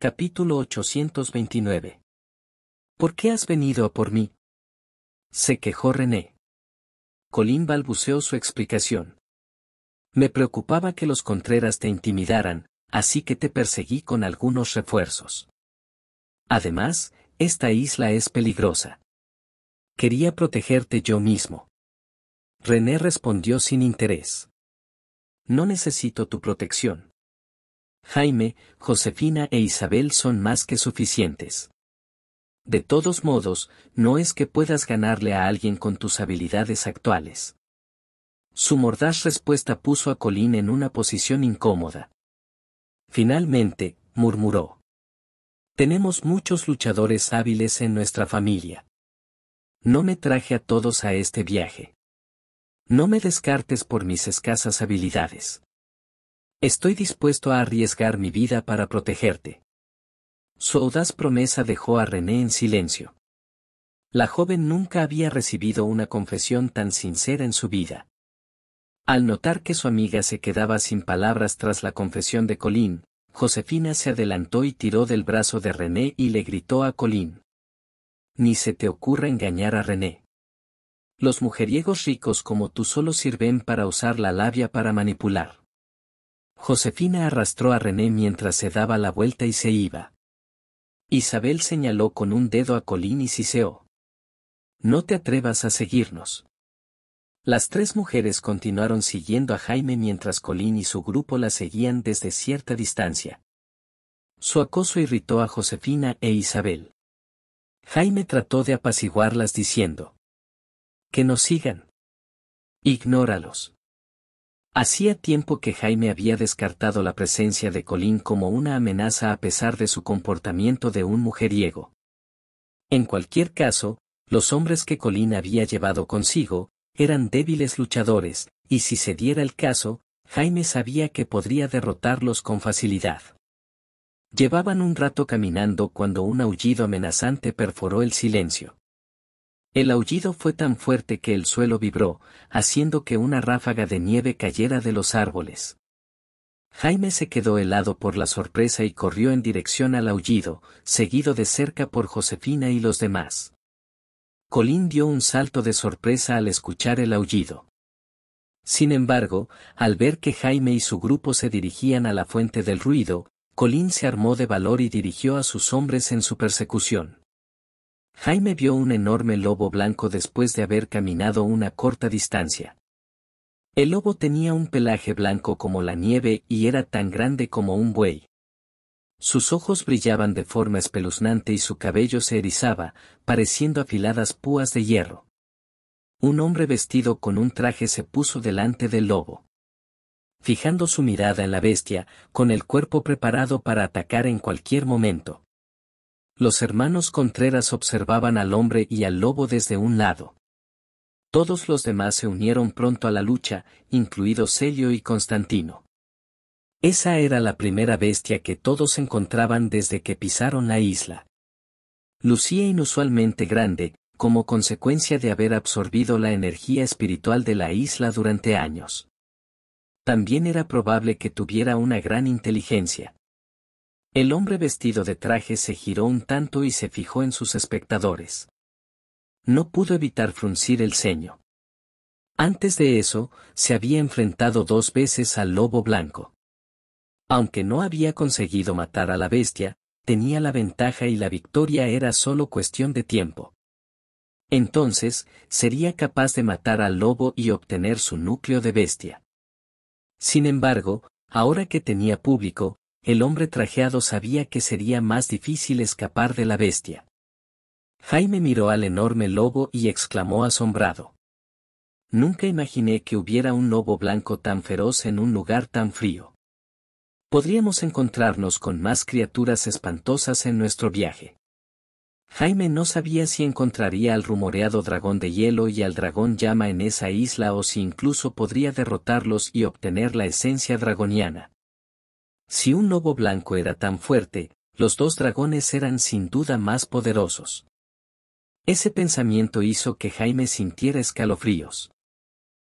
Capítulo 829. ¿Por qué has venido a por mí? Se quejó René. Colín balbuceó su explicación. Me preocupaba que los Contreras te intimidaran, así que te perseguí con algunos refuerzos. Además, esta isla es peligrosa. Quería protegerte yo mismo. René respondió sin interés. No necesito tu protección. Jaime, Josefina e Isabel son más que suficientes. De todos modos, no es que puedas ganarle a alguien con tus habilidades actuales. Su mordaz respuesta puso a Colín en una posición incómoda. Finalmente, murmuró. Tenemos muchos luchadores hábiles en nuestra familia. No me traje a todos a este viaje. No me descartes por mis escasas habilidades. Estoy dispuesto a arriesgar mi vida para protegerte. Su audaz promesa dejó a René en silencio. La joven nunca había recibido una confesión tan sincera en su vida. Al notar que su amiga se quedaba sin palabras tras la confesión de Colín, Josefina se adelantó y tiró del brazo de René y le gritó a Colín. Ni se te ocurra engañar a René. Los mujeriegos ricos como tú solo sirven para usar la labia para manipular. Josefina arrastró a René mientras se daba la vuelta y se iba. Isabel señaló con un dedo a Colín y Ciseo. No te atrevas a seguirnos. Las tres mujeres continuaron siguiendo a Jaime mientras Colín y su grupo la seguían desde cierta distancia. Su acoso irritó a Josefina e Isabel. Jaime trató de apaciguarlas diciendo. Que nos sigan. Ignóralos. Hacía tiempo que Jaime había descartado la presencia de Colín como una amenaza a pesar de su comportamiento de un mujeriego. En cualquier caso, los hombres que Colín había llevado consigo, eran débiles luchadores, y si se diera el caso, Jaime sabía que podría derrotarlos con facilidad. Llevaban un rato caminando cuando un aullido amenazante perforó el silencio. El aullido fue tan fuerte que el suelo vibró, haciendo que una ráfaga de nieve cayera de los árboles. Jaime se quedó helado por la sorpresa y corrió en dirección al aullido, seguido de cerca por Josefina y los demás. Colín dio un salto de sorpresa al escuchar el aullido. Sin embargo, al ver que Jaime y su grupo se dirigían a la fuente del ruido, Colín se armó de valor y dirigió a sus hombres en su persecución. Jaime vio un enorme lobo blanco después de haber caminado una corta distancia. El lobo tenía un pelaje blanco como la nieve y era tan grande como un buey. Sus ojos brillaban de forma espeluznante y su cabello se erizaba, pareciendo afiladas púas de hierro. Un hombre vestido con un traje se puso delante del lobo. Fijando su mirada en la bestia, con el cuerpo preparado para atacar en cualquier momento. Los hermanos Contreras observaban al hombre y al lobo desde un lado. Todos los demás se unieron pronto a la lucha, incluidos Celio y Constantino. Esa era la primera bestia que todos encontraban desde que pisaron la isla. Lucía inusualmente grande, como consecuencia de haber absorbido la energía espiritual de la isla durante años. También era probable que tuviera una gran inteligencia. El hombre vestido de traje se giró un tanto y se fijó en sus espectadores. No pudo evitar fruncir el ceño. Antes de eso, se había enfrentado dos veces al lobo blanco. Aunque no había conseguido matar a la bestia, tenía la ventaja y la victoria era solo cuestión de tiempo. Entonces, sería capaz de matar al lobo y obtener su núcleo de bestia. Sin embargo, ahora que tenía público, el hombre trajeado sabía que sería más difícil escapar de la bestia. Jaime miró al enorme lobo y exclamó asombrado. Nunca imaginé que hubiera un lobo blanco tan feroz en un lugar tan frío. Podríamos encontrarnos con más criaturas espantosas en nuestro viaje. Jaime no sabía si encontraría al rumoreado dragón de hielo y al dragón llama en esa isla o si incluso podría derrotarlos y obtener la esencia dragoniana. Si un lobo blanco era tan fuerte, los dos dragones eran sin duda más poderosos. Ese pensamiento hizo que Jaime sintiera escalofríos.